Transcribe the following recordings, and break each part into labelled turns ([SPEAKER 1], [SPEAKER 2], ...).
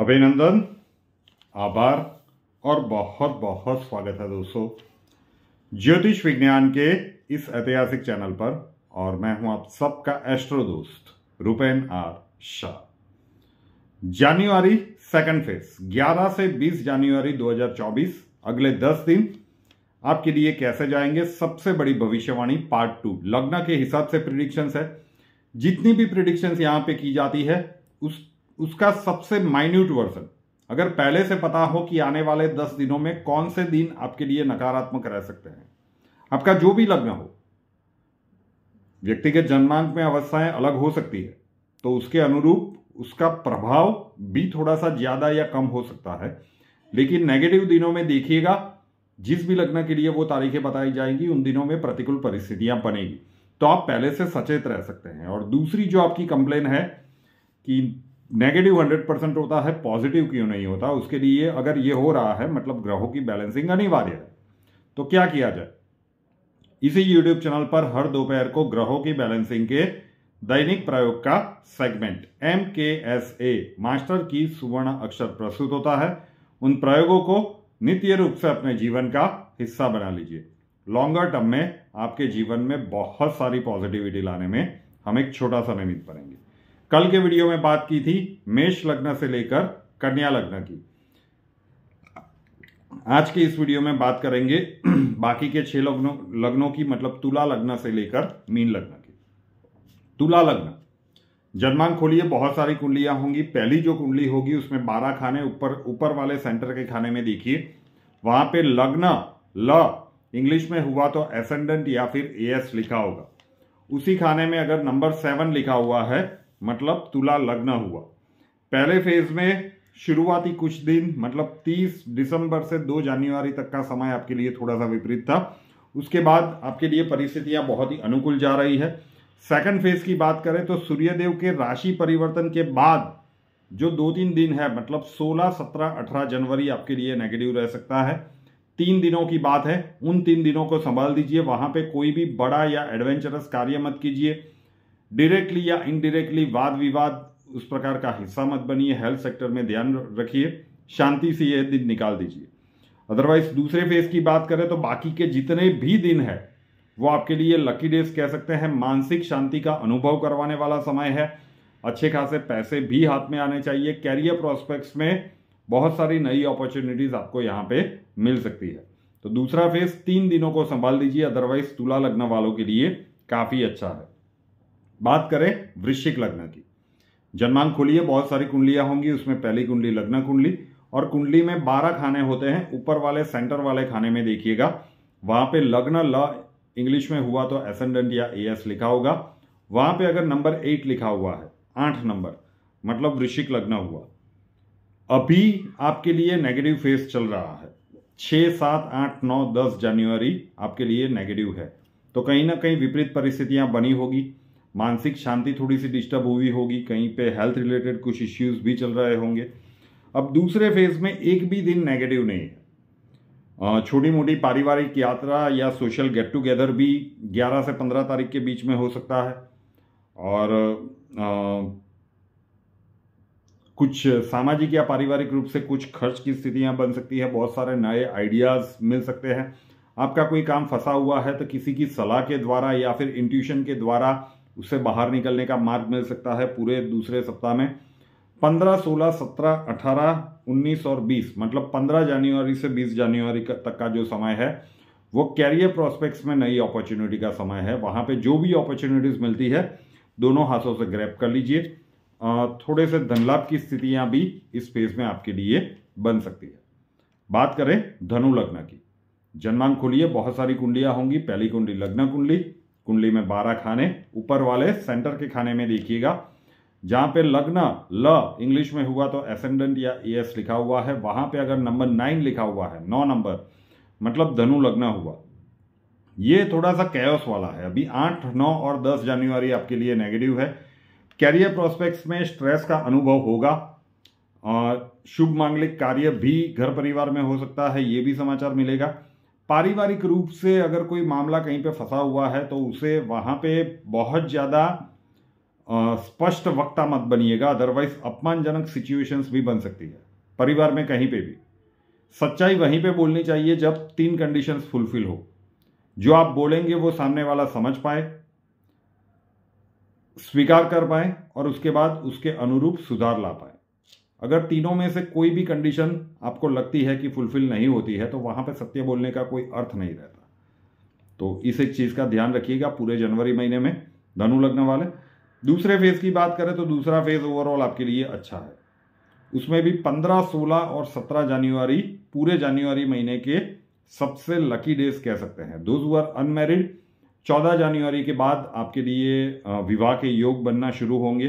[SPEAKER 1] अभिनंदन आभार और बहुत बहुत स्वागत है दोस्तों ज्योतिष विज्ञान के इस ऐतिहासिक चैनल पर और मैं हूं आप सबका एस्ट्रो दोस्त रुपेन आर शाह जनवरी सेकंड फेज 11 से 20 जनवरी 2024 अगले 10 दिन आपके लिए कैसे जाएंगे सबसे बड़ी भविष्यवाणी पार्ट टू लग्न के हिसाब से प्रिडिक्शंस है जितनी भी प्रिडिक्शंस यहां पे की जाती है उस उसका सबसे माइन्यूट वर्जन अगर पहले से पता हो कि आने वाले दस दिनों में कौन से दिन आपके लिए नकारात्मक रह सकते हैं आपका जो भी लग्न हो व्यक्ति के जन्मांक में अवस्थाएं अलग हो सकती है तो उसके अनुरूप उसका प्रभाव भी थोड़ा सा ज्यादा या कम हो सकता है लेकिन नेगेटिव दिनों में देखिएगा जिस भी लग्न के लिए वो तारीखें बताई जाएंगी उन दिनों में प्रतिकूल परिस्थितियां बनेगी तो आप पहले से सचेत रह सकते हैं और दूसरी जो आपकी कंप्लेन है कि नेगेटिव हंड्रेड परसेंट होता है पॉजिटिव क्यों नहीं होता उसके लिए अगर ये हो रहा है मतलब ग्रहों की बैलेंसिंग अनिवार्य है तो क्या किया जाए इसी यूट्यूब चैनल पर हर दोपहर को ग्रहों की बैलेंसिंग के दैनिक प्रयोग का segment M K S A master की सुवर्ण अक्षर प्रस्तुत होता है उन प्रयोगों को नित्य रूप से अपने जीवन का हिस्सा बना लीजिए लॉन्गर टर्म में आपके जीवन में बहुत सारी पॉजिटिविटी लाने में हम एक छोटा सा निमित्त पड़ेंगे कल के वीडियो में बात की थी मेष लग्न से लेकर कन्या लग्न की आज के इस वीडियो में बात करेंगे बाकी के छह लग्नों लग्नों की मतलब तुला लग्न से लेकर मीन लग्न की तुला लग्न जन्मांक खोलिए बहुत सारी कुंडलियां होंगी पहली जो कुंडली होगी उसमें बारह खाने ऊपर ऊपर वाले सेंटर के खाने में देखिए वहां पे लग्न ल इंग्लिश में हुआ तो एसेंडेंट या फिर ए एस लिखा होगा उसी खाने में अगर नंबर सेवन लिखा हुआ है मतलब तुला लग्न हुआ पहले फेज में शुरुआती कुछ दिन मतलब 30 दिसंबर से 2 जनवरी तक का समय आपके लिए थोड़ा सा विपरीत था उसके बाद आपके लिए परिस्थितियां बहुत ही अनुकूल जा रही है सेकंड फेज की बात करें तो सूर्यदेव के राशि परिवर्तन के बाद जो दो तीन दिन है मतलब 16, 17, 18 जनवरी आपके लिए नेगेटिव रह सकता है तीन दिनों की बात है उन तीन दिनों को संभाल दीजिए वहां पर कोई भी बड़ा या एडवेंचरस कार्य मत कीजिए डायरेक्टली या इनडायरेक्टली वाद विवाद उस प्रकार का हिस्सा मत बनिए हेल्थ सेक्टर में ध्यान रखिए शांति से यह दिन निकाल दीजिए अदरवाइज दूसरे फेज की बात करें तो बाकी के जितने भी दिन है वो आपके लिए लकी डेज कह सकते हैं मानसिक शांति का अनुभव करवाने वाला समय है अच्छे खासे पैसे भी हाथ में आने चाहिए कैरियर प्रोस्पेक्ट्स में बहुत सारी नई अपॉर्चुनिटीज आपको यहाँ पे मिल सकती है तो दूसरा फेज तीन दिनों को संभाल दीजिए अदरवाइज तुला लगने वालों के लिए काफी अच्छा है बात करें वृश्चिक लग्न की जन्मांक खोलिए बहुत सारी कुंडलियां होंगी उसमें पहली कुंडली लग्न कुंडली और कुंडली में बारह खाने होते हैं ऊपर वाले सेंटर वाले खाने में देखिएगा वहां पे लग्न ल इंग्लिश में हुआ तो एसेंडेंट या ए एस लिखा होगा वहां पे अगर नंबर एट लिखा हुआ है आठ नंबर मतलब वृश्चिक लग्न हुआ अभी आपके लिए नेगेटिव फेस चल रहा है छः सात आठ नौ दस जनवरी आपके लिए नेगेटिव है तो कहीं ना कहीं विपरीत परिस्थितियां बनी होगी मानसिक शांति थोड़ी सी डिस्टर्ब हुई होगी कहीं पे हेल्थ रिलेटेड कुछ इश्यूज भी चल रहे होंगे अब दूसरे फेज में एक भी दिन नेगेटिव नहीं है छोटी मोटी पारिवारिक यात्रा या सोशल गेट टुगेदर भी 11 से 15 तारीख के बीच में हो सकता है और आ, कुछ सामाजिक या पारिवारिक रूप से कुछ खर्च की स्थितियां बन सकती है बहुत सारे नए आइडियाज़ मिल सकते हैं आपका कोई काम फंसा हुआ है तो किसी की सलाह के द्वारा या फिर इंट्यूशन के द्वारा उससे बाहर निकलने का मार्ग मिल सकता है पूरे दूसरे सप्ताह में पंद्रह सोलह सत्रह अठारह उन्नीस और बीस मतलब पंद्रह जनवरी से बीस जनवरी तक का जो समय है वो कैरियर प्रोस्पेक्ट्स में नई अपॉर्चुनिटी का समय है वहाँ पे जो भी अपॉर्चुनिटीज़ मिलती है दोनों हाथों से ग्रैप कर लीजिए थोड़े से धनलाभ की स्थितियाँ भी इस फेज में आपके लिए बन सकती है बात करें धनु लग्न की जन्मांक खोलिए बहुत सारी कुंडलियाँ होंगी पहली कुंडली लग्न कुंडली कुंडली में बारह खाने ऊपर वाले सेंटर के खाने में देखिएगा जहां पे लग्न ल इंग्लिश में हुआ तो एसेंडेंट या एस लिखा हुआ है वहां पे अगर नंबर नाइन लिखा हुआ है नौ नंबर मतलब धनु लग्न हुआ ये थोड़ा सा कैस वाला है अभी आठ नौ और दस जनवरी आपके लिए नेगेटिव है कैरियर प्रोस्पेक्ट्स में स्ट्रेस का अनुभव होगा और शुभ मांगलिक कार्य भी घर परिवार में हो सकता है ये भी समाचार मिलेगा पारिवारिक रूप से अगर कोई मामला कहीं पे फंसा हुआ है तो उसे वहाँ पे बहुत ज़्यादा स्पष्ट वक्ता मत बनिएगा अदरवाइज अपमानजनक सिचुएशंस भी बन सकती है परिवार में कहीं पे भी सच्चाई वहीं पे बोलनी चाहिए जब तीन कंडीशंस फुलफिल हो जो आप बोलेंगे वो सामने वाला समझ पाए स्वीकार कर पाए और उसके बाद उसके अनुरूप सुधार ला पाए अगर तीनों में से कोई भी कंडीशन आपको लगती है कि फुलफिल नहीं होती है तो वहां पर सत्य बोलने का कोई अर्थ नहीं रहता तो इस एक चीज़ का ध्यान रखिएगा पूरे जनवरी महीने में धनु लगने वाले दूसरे फेज़ की बात करें तो दूसरा फेज़ ओवरऑल आपके लिए अच्छा है उसमें भी पंद्रह सोलह और सत्रह जनवरी पूरे जनवरी महीने के सबसे लकी डेज कह सकते हैं दो वर अनमेरिड चौदह जनवरी के बाद आपके लिए विवाह के योग बनना शुरू होंगे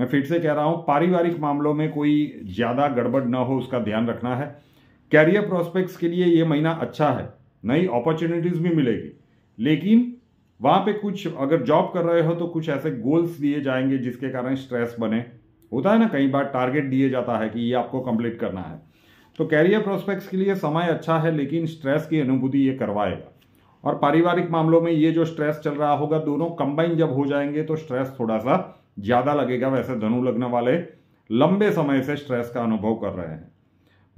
[SPEAKER 1] मैं फिर से कह रहा हूं पारिवारिक मामलों में कोई ज़्यादा गड़बड़ ना हो उसका ध्यान रखना है कैरियर प्रोस्पेक्ट्स के लिए यह महीना अच्छा है नई अपॉर्चुनिटीज़ भी मिलेगी लेकिन वहां पे कुछ अगर जॉब कर रहे हो तो कुछ ऐसे गोल्स दिए जाएंगे जिसके कारण स्ट्रेस बने होता है ना कई बार टारगेट दिए जाता है कि ये आपको कंप्लीट करना है तो कैरियर प्रोस्पेक्ट्स के लिए समय अच्छा है लेकिन स्ट्रेस की अनुभूति ये करवाएगा और पारिवारिक मामलों में ये जो स्ट्रेस चल रहा होगा दोनों कंबाइन जब हो जाएंगे तो स्ट्रेस थोड़ा सा ज़्यादा लगेगा वैसे धनु लग्न वाले लंबे समय से स्ट्रेस का अनुभव कर रहे हैं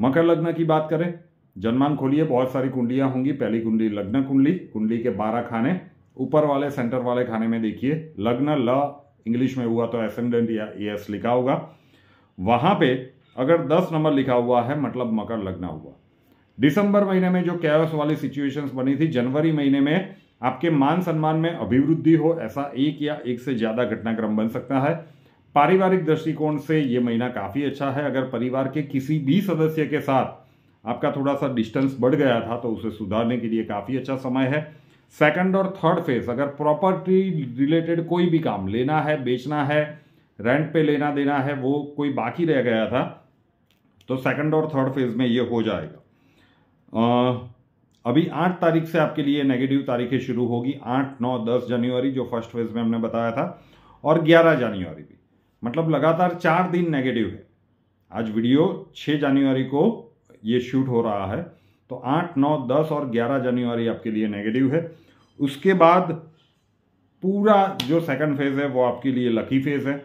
[SPEAKER 1] मकर लग्न की बात करें जन्मांक खोलिए बहुत सारी कुंडलियां होंगी पहली कुंडली लग्न कुंडली कुंडली के बारह खाने ऊपर वाले सेंटर वाले खाने में देखिए लग्न ल इंग्लिश में हुआ तो एसेंडेंट या एस लिखा होगा वहां पे अगर दस नंबर लिखा हुआ है मतलब मकर लग्न हुआ दिसंबर महीने में जो कैस वाली सिचुएशंस बनी थी जनवरी महीने में आपके मान सम्मान में अभिवृद्धि हो ऐसा एक या एक से ज़्यादा घटनाक्रम बन सकता है पारिवारिक दृष्टिकोण से ये महीना काफ़ी अच्छा है अगर परिवार के किसी भी सदस्य के साथ आपका थोड़ा सा डिस्टेंस बढ़ गया था तो उसे सुधारने के लिए काफ़ी अच्छा समय है सेकंड और थर्ड फेज अगर प्रॉपर्टी रिलेटेड कोई भी काम लेना है बेचना है रेंट पे लेना देना है वो कोई बाकी रह गया था तो सेकंड और थर्ड फेज में ये हो जाएगा आ, अभी आठ तारीख से आपके लिए नेगेटिव तारीखें शुरू होगी आठ नौ दस जनवरी जो फर्स्ट फेज में हमने बताया था और ग्यारह जनवरी भी मतलब लगातार चार दिन नेगेटिव है आज वीडियो छः जनवरी को ये शूट हो रहा है तो आठ नौ दस और ग्यारह जनवरी आपके लिए नेगेटिव है उसके बाद पूरा जो सेकंड फेज़ है वो आपके लिए लकी फेज़ है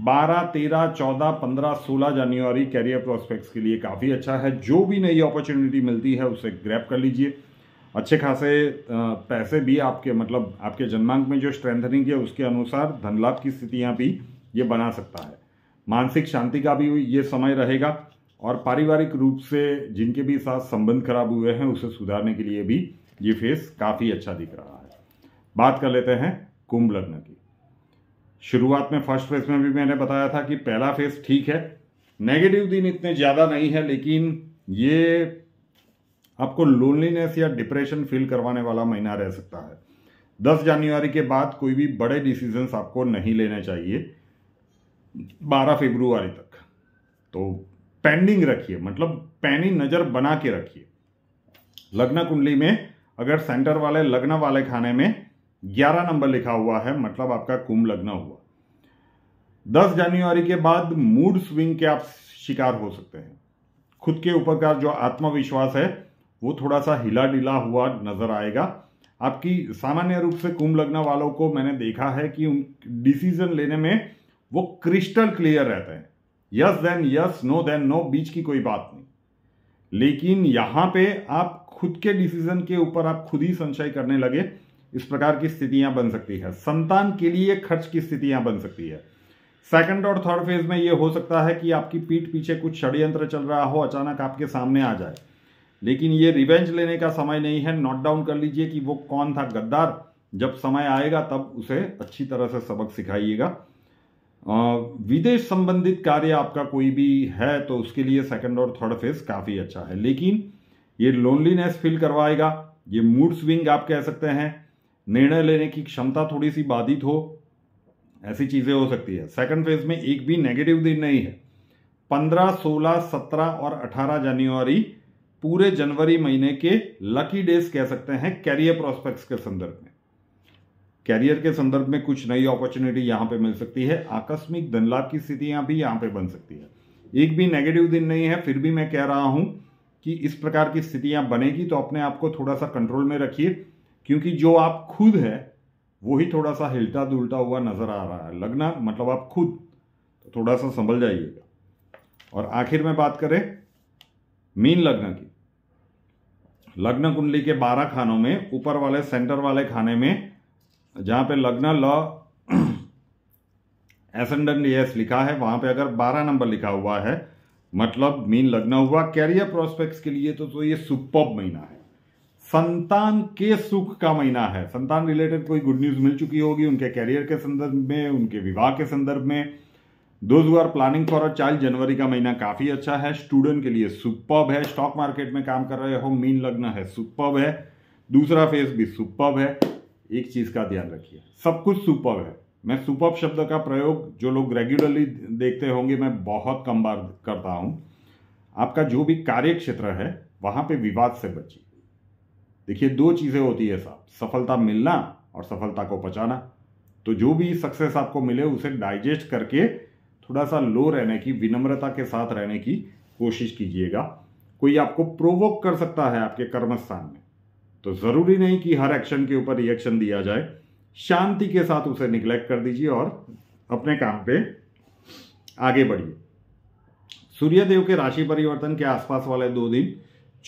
[SPEAKER 1] बारह तेरह चौदह पंद्रह सोलह जनवरी कैरियर प्रोस्पेक्ट्स के लिए काफ़ी अच्छा है जो भी नई अपॉर्चुनिटी मिलती है उसे ग्रैप कर लीजिए अच्छे खासे पैसे भी आपके मतलब आपके जन्मांक में जो स्ट्रेंथनिंग है उसके अनुसार धनलाभ की स्थितियाँ भी ये बना सकता है मानसिक शांति का भी ये समय रहेगा और पारिवारिक रूप से जिनके भी साथ संबंध खराब हुए हैं उसे सुधारने के लिए भी ये फेस काफ़ी अच्छा दिख रहा है बात कर लेते हैं कुंभ लग्न की शुरुआत में फर्स्ट फेज में भी मैंने बताया था कि पहला फेज ठीक है नेगेटिव दिन इतने ज़्यादा नहीं है लेकिन ये आपको लोनलीनेस या डिप्रेशन फील करवाने वाला महीना रह सकता है 10 जनवरी के बाद कोई भी बड़े डिसीजंस आपको नहीं लेने चाहिए 12 फरवरी तक तो पेंडिंग रखिए मतलब पैनी नज़र बना के रखिए लग्न कुंडली में अगर सेंटर वाले लग्न वाले खाने में ग्यारह नंबर लिखा हुआ है मतलब आपका कुंभ लग्न हुआ दस जनवरी के बाद मूड स्विंग के आप शिकार हो सकते हैं खुद के ऊपर का जो आत्मविश्वास है वो थोड़ा सा हिला डिला हुआ नजर आएगा आपकी सामान्य रूप से कुंभ लग्न वालों को मैंने देखा है कि डिसीजन लेने में वो क्रिस्टल क्लियर रहते हैं yes then yes no then no बीच की कोई बात नहीं लेकिन यहां पे आप खुद के डिसीजन के ऊपर आप खुद ही संशय करने लगे इस प्रकार की स्थितियां बन सकती है संतान के लिए खर्च की स्थितियां बन सकती है सेकंड और थर्ड फेज में यह हो सकता है कि आपकी पीठ पीछे कुछ षड्यंत्र चल रहा हो अचानक आपके सामने आ जाए लेकिन ये रिवेंज लेने का समय नहीं है नोट डाउन कर लीजिए कि वो कौन था गद्दार जब समय आएगा तब उसे अच्छी तरह से सबक सिखाइएगा विदेश संबंधित कार्य आपका कोई भी है तो उसके लिए सेकंड और थर्ड फेज काफ़ी अच्छा है लेकिन ये लोनलीनेस फील करवाएगा ये मूड स्विंग आप कह सकते हैं निर्णय लेने की क्षमता थोड़ी सी बाधित हो ऐसी चीज़ें हो सकती है सेकंड फेज में एक भी नेगेटिव दिन नहीं है पंद्रह सोलह सत्रह और अठारह जनवरी पूरे जनवरी महीने के लकी डेज कह सकते हैं कैरियर प्रोस्पेक्ट्स के संदर्भ में कैरियर के संदर्भ में कुछ नई अपॉर्चुनिटी यहाँ पे मिल सकती है आकस्मिक धनलाभ की स्थितियाँ भी यहाँ पे बन सकती है एक भी नेगेटिव दिन नहीं है फिर भी मैं कह रहा हूँ कि इस प्रकार की स्थितियाँ बनेगी तो अपने आप को थोड़ा सा कंट्रोल में रखिए क्योंकि जो आप खुद है वही थोड़ा सा हिलता दुलता हुआ नज़र आ रहा है लगना मतलब आप खुद तो थोड़ा सा संभल जाइएगा और आखिर में बात करें मीन लग्न की लग्न कुंडली के बारह खानों में ऊपर वाले सेंटर वाले खाने में जहां पे लग्न ल एसेंडेंट यस लिखा है वहां पे अगर बारह नंबर लिखा हुआ है मतलब मीन लग्न हुआ कैरियर प्रोस्पेक्ट्स के लिए तो, तो ये सुपर महीना है संतान के सुख का महीना है संतान रिलेटेड कोई गुड न्यूज मिल चुकी होगी उनके कैरियर के संदर्भ में उनके विवाह के संदर्भ में those are planning for a child जनवरी का महीना काफी अच्छा है स्टूडेंट के लिए सुपब है स्टॉक मार्केट में काम कर रहे हो मीन लग्न है सुपब है दूसरा फेज भी सुपब है एक चीज का ध्यान रखिए सब कुछ सुपब है मैं सुपब शब्द का प्रयोग जो लोग रेगुलरली देखते होंगे मैं बहुत कम बार करता हूं आपका जो भी कार्य क्षेत्र है वहां पे विवाद से बचिए देखिए दो चीज़ें होती है साहब सफलता मिलना और सफलता को पचाना तो जो भी सक्सेस आपको मिले उसे डाइजेस्ट करके थोड़ा सा लो रहने की विनम्रता के साथ रहने की कोशिश कीजिएगा कोई आपको प्रोवोक कर सकता है आपके कर्मस्थान में तो ज़रूरी नहीं कि हर एक्शन के ऊपर रिएक्शन दिया जाए शांति के साथ उसे निग्लेक्ट कर दीजिए और अपने काम पे आगे बढ़िए सूर्यदेव के राशि परिवर्तन के आसपास वाले दो दिन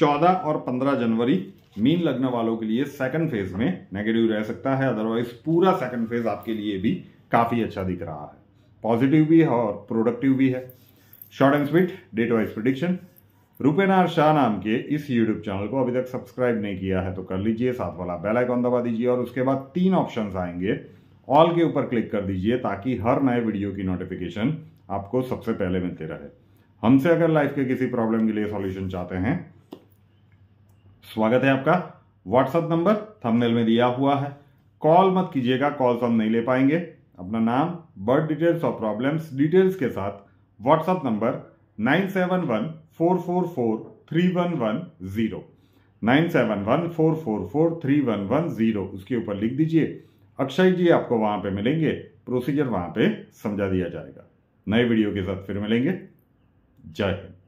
[SPEAKER 1] 14 और 15 जनवरी मीन लग्न वालों के लिए सेकंड फेज में नेगेटिव रह सकता है अदरवाइज पूरा सेकंड फेज आपके लिए भी काफ़ी अच्छा दिख रहा है पॉजिटिव भी है और प्रोडक्टिव भी है short and sweet date wise prediction Rupen R Shah नाम के इस यूट्यूब चैनल को अभी तक सब्सक्राइब नहीं किया है तो कर लीजिए साथ वाला बेल आइकॉन दबा दीजिए और उसके बाद तीन ऑप्शन आएंगे ऑल के ऊपर क्लिक कर दीजिए ताकि हर नए वीडियो की नोटिफिकेशन आपको सबसे पहले मिलते रहे हमसे अगर लाइफ के किसी प्रॉब्लम के लिए सॉल्यूशन चाहते हैं स्वागत है आपका व्हाट्सएप नंबर थंबनेल में दिया हुआ है कॉल मत कीजिएगा कॉल हम नहीं ले पाएंगे अपना नाम बर्थ डिटेल्स और प्रॉब्लम्स डिटेल्स के साथ WhatsApp number nine seven one four four four three one one zero nine seven one four four four three one one zero उसके ऊपर लिख दीजिए अक्षय जी आपको वहाँ पे मिलेंगे प्रोसीजर वहाँ पे समझा दिया जाएगा नए वीडियो के साथ फिर मिलेंगे जय हिंद